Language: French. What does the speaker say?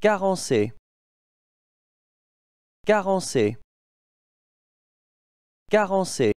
carencé carencé carencé